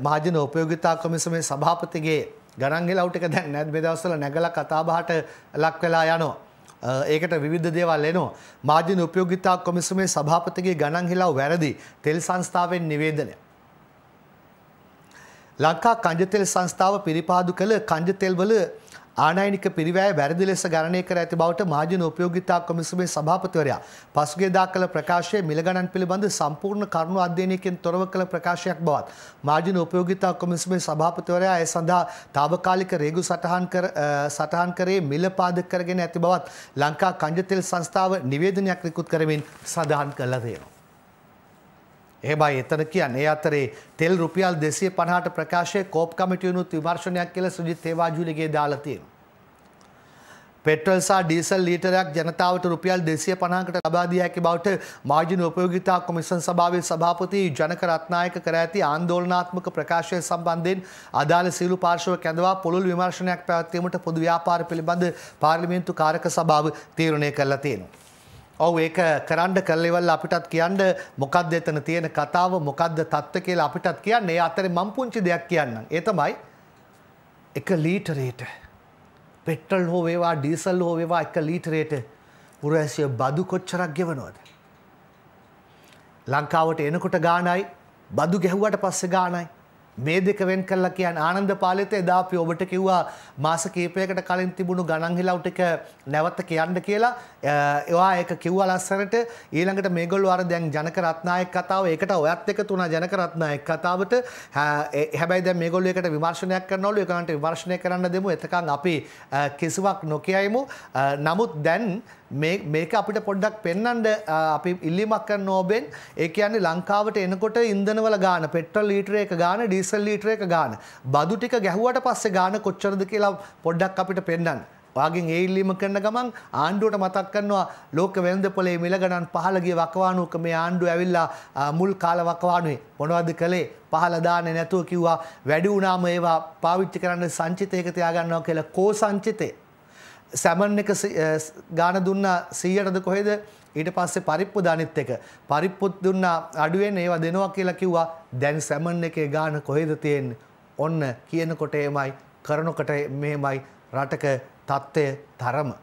මහජන උපයෝගිතා කොමිසමේ සභාපතිගේ ගණන්ගෙ ලව්ට එක දැන් නැත් මේ දවස්වල නැගලා කතාබහට ලක් වෙලා යනවා. ඒකට විධ දේවල් එනවා මාජන උපයෝගිතා කොමිසමේ සභාපතිගේ ගණන් හිලා වැරදි තෙල් සංස්ථාවෙන් නිවේදනය. ලංකා කංජතෙල් සංස්ථාව පිරිපාදු කළ කංජතෙල්වල ආනයනික පිරිවැය වැරදි ලෙස ගණනය කර ඇති බවට මාජන උපයෝගිතා කොමිසමේ සභාපතිවරයා පසුගිය දා කළ ප්‍රකාශයේ මිල ගණන් පිළිබඳ සම්පූර්ණ කරුණු අධ්‍යයනයකින් තොරව කළ ප්‍රකාශයක් බවත් මාජන උපයෝගිතා කොමිසමේ සභාපතිවරයා ඒ සඳහා తాවකාලික රේගු සටහන් කර සටහන් කරේ මිල පාදක කරගෙන ඇති බවත් ලංකා කංජතෙල් සංස්ථාව නිවේදනයක් නිකුත් කරමින් සඳහන් කළා තියෙනවා එහෙමයි එතන කියන්නේ. ඒ අතරේ තෙල් රුපියල් 250ට ප්‍රකාශයේ කෝප් කමිටුවනුත් විමර්ශනයක් කියලා සුජිත් හේවාජුලිගේ දාලා තියෙනවා. පෙට්‍රල් සහ ඩීසල් ලීටරයක් ජනතාවට රුපියල් 250කට ලබා දිය හැකි බවට මාර්ජින උපයෝගිතා කොමිෂන් සභාවේ සභාපති ජනක රත්නායක කර ඇති ආందోලනාත්මක ප්‍රකාශය සම්බන්ධයෙන් අදාළ සියලු පාර්ශව කැඳවා පුළුල් විමර්ශනයක් පැවැත්වීමට පොදු ව්‍යාපාර පිළිබඳ පාර්ලිමේන්තු කාරක සභාව තීරණය කළා තියෙනවා. ඔව ඒක කරන්න කල්ලෙවල් අපිටත් කියන්න මොකක්ද එතන තියෙන කතාව මොකක්ද තත්ත්ව කියලා අපිටත් කියන්න ඒ අතරේ මං පුංචි දෙයක් කියන්න. ඒ තමයි එක ලීටරේට පෙට්‍රල් හෝ වේවා ඩීසල් හෝ වේවා එක ලීටරේට පුරවැසිය බදු කොච්චරක් ගෙවනවද? ලංකාවට එනකොට ගානයි බදු ගැහුවට පස්සේ ගානයි මේ දෙක වෙන් කළා කියන ආනන්ද පාලිත එදා අපි ඔබට කිව්වා මාස කීපයකට කලින් තිබුණු ගණන් හිලව් ටික නැවත කියන්න කියලා. ඒවා ඒක කිව්වා ලස්සනට. ඊළඟට මේගොල්ලෝ අර දැන් ජනක රත්නායක කතාව ඒකට ඔයත් එකතු වුණා ජනක රත්නායක කතාවට. හැබැයි දැන් මේගොල්ලෝ ඒකට විමර්ශනයක් කරනවලු. ඒකට විමර්ශනය කරන්න දෙමු. එතකන් අපි කිසිවක් නොකියයිමු. නමුත් දැන් මේක අපිට පොඩ්ඩක් පෙන්නන්ඩ අපි ඉල්ලිමක් කරන නෝබෙන් ඒ කියන්නේ ලංකාවට එනකොට ඉන්දනවල ගාන පෙට්‍රල් ලීටර එක ගාන ඩීස පික්සල් ලීටර එක ගාන. බදු ටික ගැහුවට පස්සේ ගාන කොච්චරද කියලා පොඩ්ඩක් අපිට පෙන්වන්න. වාගෙන් ඒ ඉල්ලීම කරන ගමන් ආණ්ඩුවට මතක් කරනවා ලෝක වෙළඳපොලේ මිල ගණන් පහළ ගිය වකවානුවක මේ ආණ්ඩුව ඇවිල්ලා මුල් කාල වකවානුවේ මොනවද කළේ පහළ දාන්නේ නැතුව කිව්වා වැඩි වුණාම ඒවා පාවිච්චි කරන්න සංචිතයක තියාගන්නවා කියලා කෝ සංචිතේ සැමන් එක ගාන දුන්න 100ටද කොහෙද ඊට පස්සේ පරිප්පු දානෙත් එක පරිප්පුත් දුන්නා අඩුවෙන් ඒවා දෙනවා කියලා කිව්වා දැන් සැමන් එකේ ගාන කොහෙද තියෙන්නේ ඔන්න කියනකොට එමයි කරනකොට මෙහෙමයි රටක தත්ත්වය තරම